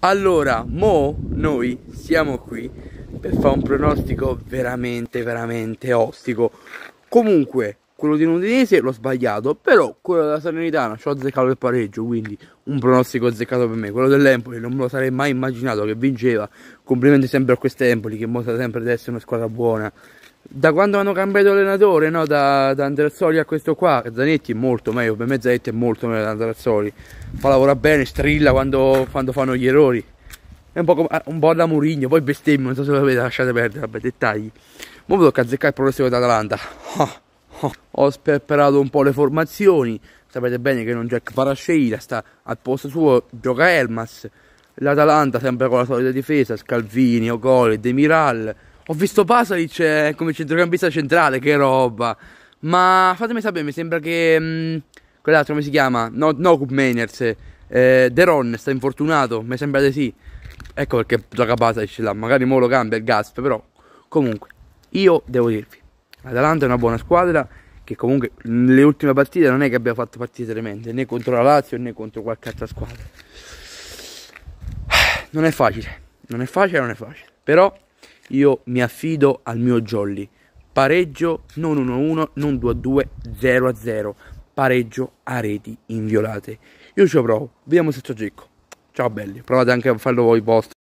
Allora, mo noi siamo qui per fare un pronostico veramente, veramente ostico. Comunque, quello di Udinese l'ho sbagliato, però quello della Salernitana ci ho azzeccato il pareggio, quindi un pronostico azzeccato per me. Quello dell'Empoli non me lo sarei mai immaginato che vinceva. Complimenti sempre a Empoli che mostra sempre di essere una squadra buona da quando hanno cambiato allenatore no? da, da Andreazzoli a questo qua Zanetti è molto meglio per me Zanetti è molto meglio da Andreazzoli fa lavora bene strilla quando, quando fanno gli errori è un po', come, un po da Murigno poi bestemmio non so se lo avete lasciate perdere vabbè dettagli ora mi tocca azzeccare il pronostico d'Atalanta oh, oh. ho sperperato un po' le formazioni sapete bene che non Jack Parasceira sta al posto suo gioca Elmas l'Atalanta sempre con la solita difesa Scalvini, Ogole, Demiral ho visto Pasalic come centrocampista centrale, che roba. Ma fatemi sapere, mi sembra che... Mh, mm, quell'altro come si chiama? No, no Cup Mainers. Eh, Deron sta infortunato, mi sembra di sì. Ecco perché gioca Pasalic là. Magari mo lo cambia il Gasp, però... Comunque, io devo dirvi, Atalanta è una buona squadra che comunque nelle mm, ultime partite non è che abbia fatto partite tremende, né contro la Lazio né contro qualche altra squadra. Non è facile, non è facile, non è facile. Però io mi affido al mio jolly. Pareggio non 1-1, non 2-2, 0-0. Pareggio a reti inviolate. Io ci provo, vediamo se ci aggicco. Ciao belli, provate anche a farlo voi vostro.